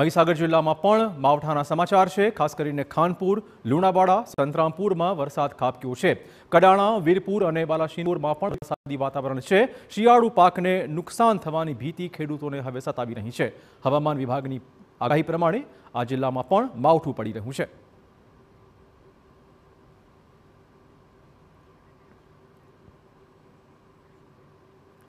મહીસાગર જિલ્લામાં પણ માવઠાના સમાચાર છે ખાસ કરીને ખાનપુર લુણાવાડા સંતરામપુરમાં વરસાદ ખાબક્યો છે કડાણા વીરપુર અને બાલાશીનપુરમાં પણ વરસાદી વાતાવરણ છે શિયાળુ પાકને નુકસાન થવાની ભીતિ ખેડૂતોને હવે સતાવી રહી છે હવામાન વિભાગની આગાહી પ્રમાણે આ જિલ્લામાં પણ માવઠું પડી રહ્યું છે